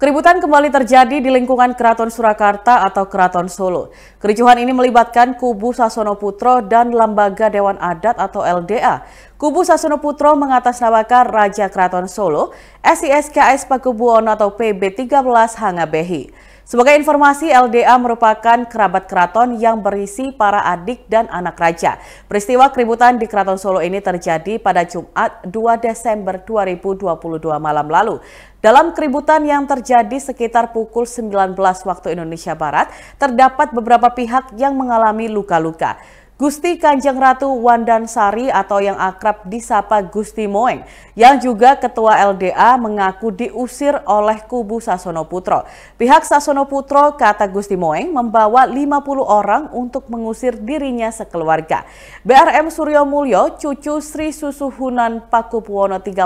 Keributan kembali terjadi di lingkungan Keraton Surakarta atau Keraton Solo. Kericuhan ini melibatkan kubu Sasono Putro dan Lembaga Dewan Adat atau LDA. Kubu Sasono Putro mengatasnamakan Raja Keraton Solo, SISKS Pakubuwono atau PB13 Hangabehi. Sebagai informasi, LDA merupakan kerabat keraton yang berisi para adik dan anak raja. Peristiwa keributan di Keraton Solo ini terjadi pada Jumat 2 Desember 2022 malam lalu. Dalam keributan yang terjadi sekitar pukul 19 waktu Indonesia Barat, terdapat beberapa pihak yang mengalami luka-luka. Gusti Kanjeng Ratu Wandan Sari atau yang akrab disapa Gusti Moeng yang juga ketua LDA mengaku diusir oleh kubu Sasono Putro. Pihak Sasono Putro kata Gusti Moeng membawa 50 orang untuk mengusir dirinya sekeluarga. BRM Suryo Mulyo, cucu Sri Susuhunan Pakupuwono 13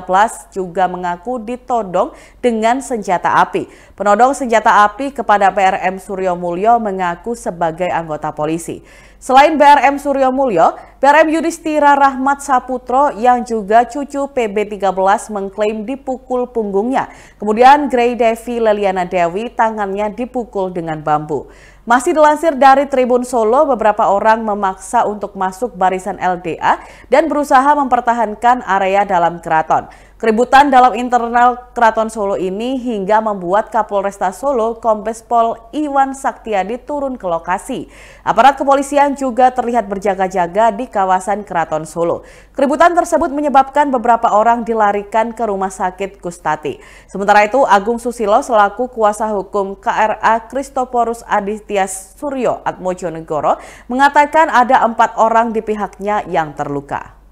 juga mengaku ditodong dengan senjata api. Penodong senjata api kepada BRM Suryo Mulyo mengaku sebagai anggota polisi. Selain BRM Suryo Mulyo, PRM Yudhistira Rahmat Saputro yang juga cucu PB13 mengklaim dipukul punggungnya. Kemudian Grey Devi Leliana Dewi tangannya dipukul dengan bambu. Masih dilansir dari Tribun Solo, beberapa orang memaksa untuk masuk barisan LDA dan berusaha mempertahankan area dalam keraton. Keributan dalam internal Keraton Solo ini hingga membuat Kapolresta Solo Kombes Pol Iwan Saktiadi turun ke lokasi. Aparat kepolisian juga terlihat berjaga-jaga di kawasan Keraton Solo. Keributan tersebut menyebabkan beberapa orang dilarikan ke rumah sakit Kustati. Sementara itu Agung Susilo selaku kuasa hukum KRA Kristoporus Aditya Setia Suryo Atmojo Negoro mengatakan ada empat orang di pihaknya yang terluka.